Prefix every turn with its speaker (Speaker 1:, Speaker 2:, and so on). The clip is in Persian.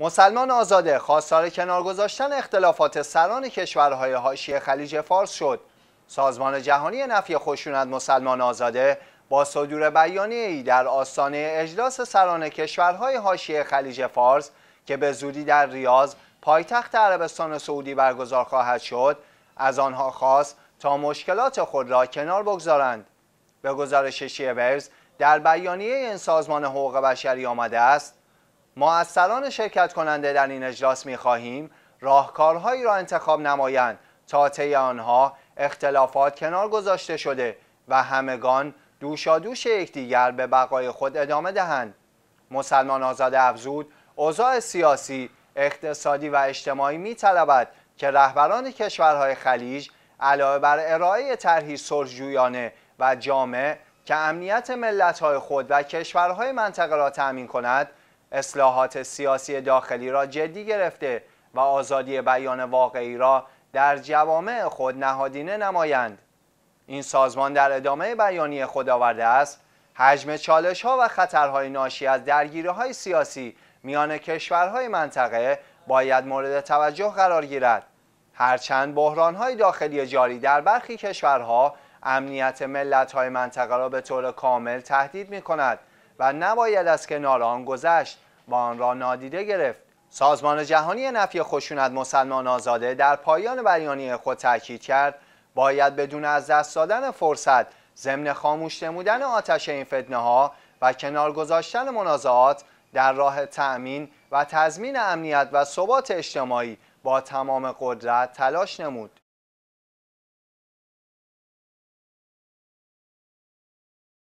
Speaker 1: مسلمان آزاده خواستار کنار گذاشتن اختلافات سران کشورهای حاشیه خلیج فارس شد سازمان جهانی نفی خشونت مسلمان آزاده با صدور بیانیه‌ای در آستانه اجلاس سران کشورهای حاشیه خلیج فارس که به زودی در ریاض پایتخت عربستان سعودی برگزار خواهد شد از آنها خواست تا مشکلات خود را کنار بگذارند به گزارش ورز در بیانیه این سازمان حقوق بشری آمده است ما از سران شرکت کننده در این اجلاس می خواهیم راهکارهایی را انتخاب نمایند تا طی آنها اختلافات کنار گذاشته شده و همگان دوشادوش یکدیگر به بقای خود ادامه دهند مسلمان آزاد افزود اوضاع سیاسی اقتصادی و اجتماعی می طلبد که رهبران کشورهای خلیج علاوه بر ارائه طرحی سرجویانه و جامع که امنیت ملتهای خود و کشورهای منطقه را تأمین کند اصلاحات سیاسی داخلی را جدی گرفته و آزادی بیان واقعی را در جوامع خود نهادینه نمایند این سازمان در ادامه بیانی خود آورده است حجم چالش ها و خطرهای ناشی از درگیری های سیاسی میان کشورهای منطقه باید مورد توجه قرار گیرد هرچند بحران های داخلی جاری در برخی کشورها امنیت ملت های منطقه را به طور کامل تهدید می کند و نباید از کنار آن گذشت و آن را نادیده گرفت سازمان جهانی نفی خشونت مسلمان آزاده در پایان بیانیه خود تاکید کرد باید بدون از دست دادن فرصت ضمن خاموش نمودن آتش این فتنه ها و کنار گذاشتن منازعات در راه تأمین و تضمین امنیت و ثبات اجتماعی با تمام قدرت تلاش نمود